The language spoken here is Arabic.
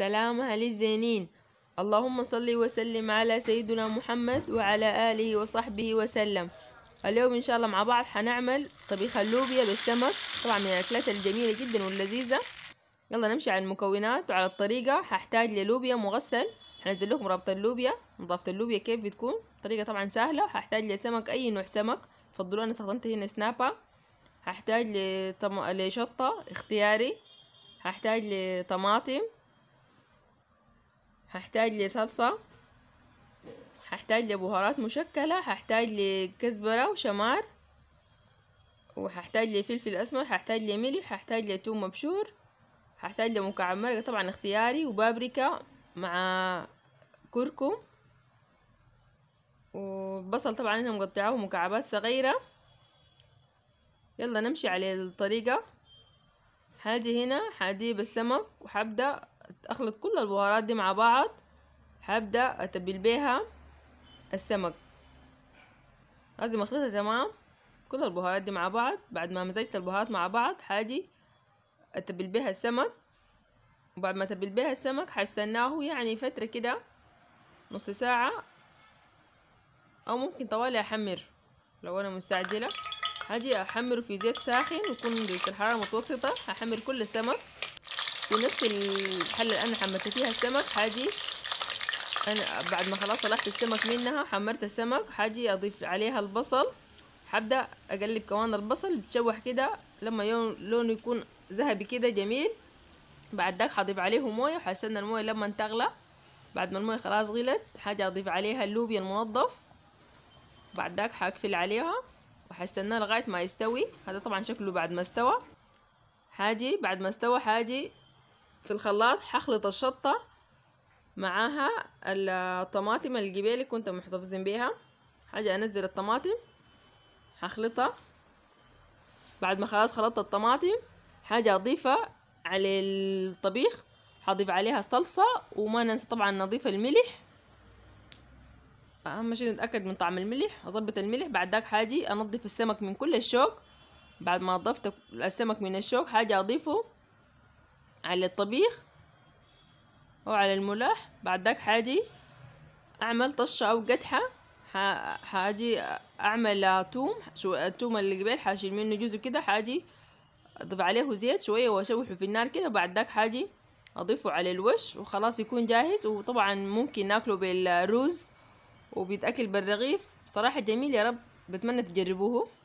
سلامها للزينين اللهم صل وسلم على سيدنا محمد وعلى آله وصحبه وسلم اليوم إن شاء الله مع بعض حنعمل طبيخ اللوبيا بالسمك طبعا من الأكلات الجميلة جدا واللذيذة يلا نمشي على المكونات وعلى الطريقة هحتاج للوبيا مغسل هنزل لكم رابط اللوبيا نظافة اللوبيا كيف بتكون طريقة طبعا سهلة هحتاج لسمك أي نوع سمك فضلوا أنا استخدمت هنا سنابا هحتاج لطم... لشطة اختياري هحتاج لطماطم هحتاج لصلصة هحتاج لبهارات مشكلة هحتاج لكزبرة وشمار وهحتاج لفلفل أسمر هحتاج لملح هحتاج لتوم مبشور هحتاج لمكعب مرقة طبعا اختياري وبابريكا مع كركم وبصل طبعا انا مقطعاه مكعبات صغيرة يلا نمشي على الطريقة هاجي هنا هجيب السمك وحبدأ اخلط كل البهارات دي مع بعض هبدأ اتبل بيها السمك لازم اخلطها تمام كل البهارات دي مع بعض بعد ما مزجت البهارات مع بعض حاجي اتبل بيها السمك وبعد ما اتبل بيها السمك هستناه يعني فترة كده نص ساعة او ممكن طوالي احمر لو انا مستعجلة هاجي احمره في زيت ساخن ويكون درجة الحرارة متوسطة هحمر كل السمك في نفس الحله اللي انا حمرت فيها السمك حاجي انا بعد ما خلاص طلعت السمك منها حمرت السمك حاجي اضيف عليها البصل حبدا اقلب كمان البصل يتشوح كده لما لونه يكون ذهبي كده جميل بعد ذاك حضيف عليه مويه وحستنى المويه لما تغلى بعد ما المويه خلاص غلت حاجه اضيف عليها اللوبيا المنظف بعد ذاك حقفل عليها وحستناه لغايه ما يستوي هذا طبعا شكله بعد ما استوى حاجي بعد ما استوى حاجي في الخلاط حخلط الشطة معاها الطماطم الجبالي كنت محتفظين بيها حاجة انزل الطماطم هخلطها بعد ما خلاص خلطت الطماطم حاجة اضيفها على الطبيخ حضيف عليها الصلصة وما ننسى طبعا نضيف الملح اهم شيء نتاكد من طعم الملح اظبط الملح بعد ذاك حاجي انضف السمك من كل الشوك بعد ما اضفت السمك من الشوك حاجة اضيفه على الطبيخ وعلى الملح بعد ذاك حاجي أعمل طشة أو قدحة حاجي أعمل توم شو التوم اللي قبل حاشيل منه جزء كده حاجي أضيف عليه زيت شوية وأشوحه في النار كده بعد ذاك حاجي أضيفه على الوش وخلاص يكون جاهز وطبعا ممكن ناكله بالرز وبيتأكل بالرغيف بصراحة جميل يا رب بتمنى تجربوه